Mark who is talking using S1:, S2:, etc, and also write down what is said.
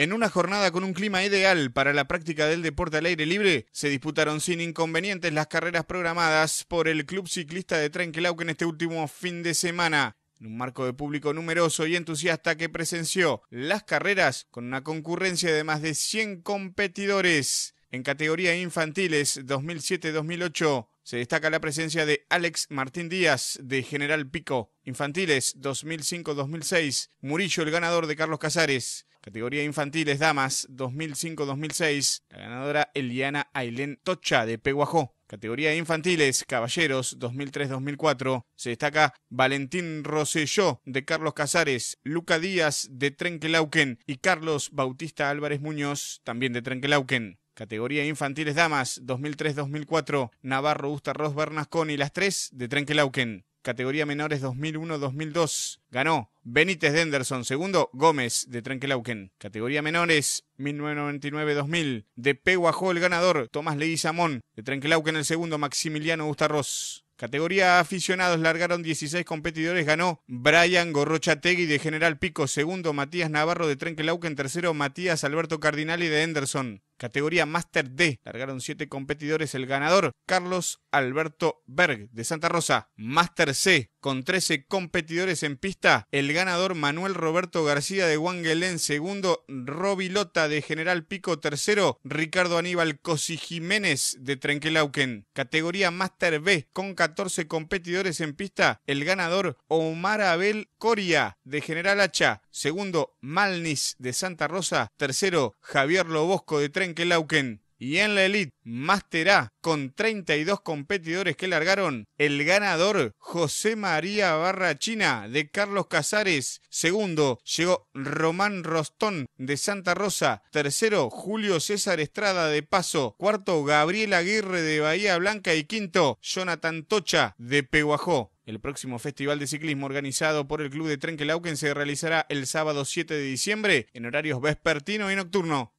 S1: En una jornada con un clima ideal para la práctica del deporte al aire libre, se disputaron sin inconvenientes las carreras programadas por el Club Ciclista de Trenquelauque en este último fin de semana. En un marco de público numeroso y entusiasta que presenció las carreras con una concurrencia de más de 100 competidores. En categoría infantiles 2007-2008 se destaca la presencia de Alex Martín Díaz de General Pico. Infantiles 2005-2006, Murillo el ganador de Carlos Casares. Categoría infantiles damas 2005-2006, la ganadora Eliana Ailén Tocha de Peguajó. Categoría infantiles caballeros 2003-2004, se destaca Valentín Roselló, de Carlos Casares, Luca Díaz de Trenquelauquen y Carlos Bautista Álvarez Muñoz también de Trenquelauquen. Categoría Infantiles Damas 2003-2004, Navarro Ustarros y las tres de Trenquelauquen categoría menores 2001-2002. Ganó Benítez de segundo Gómez de Trenkelauken, Categoría menores 1999-2000. De Peguajó el ganador, Tomás Leguizamón. De Trenkelauken el segundo, Maximiliano Bustarros. Categoría aficionados largaron 16 competidores, ganó Brian Gorrochategui de General Pico, segundo Matías Navarro de Trenkelauken, tercero Matías Alberto Cardinali de Henderson. Categoría Master D, largaron siete competidores el ganador, Carlos Alberto Berg de Santa Rosa. Master C, con 13 competidores en pista, el ganador Manuel Roberto García de Wangelén segundo, Roby Lota de General Pico tercero, Ricardo Aníbal Cosi Jiménez de Trenquelauquen. Categoría Master B, con 14 competidores en pista, el ganador Omar Abel Coria de General Hacha segundo Malnis de Santa Rosa, tercero Javier Lobosco de Trenquelauquen. Y en la elite, Masterá, con 32 competidores que largaron, el ganador José María Barrachina de Carlos Casares. Segundo, llegó Román Rostón de Santa Rosa. Tercero, Julio César Estrada de Paso. Cuarto, Gabriel Aguirre de Bahía Blanca. Y quinto, Jonathan Tocha de Peguajó. El próximo Festival de Ciclismo organizado por el Club de Trenquelauken se realizará el sábado 7 de diciembre en horarios vespertino y nocturno.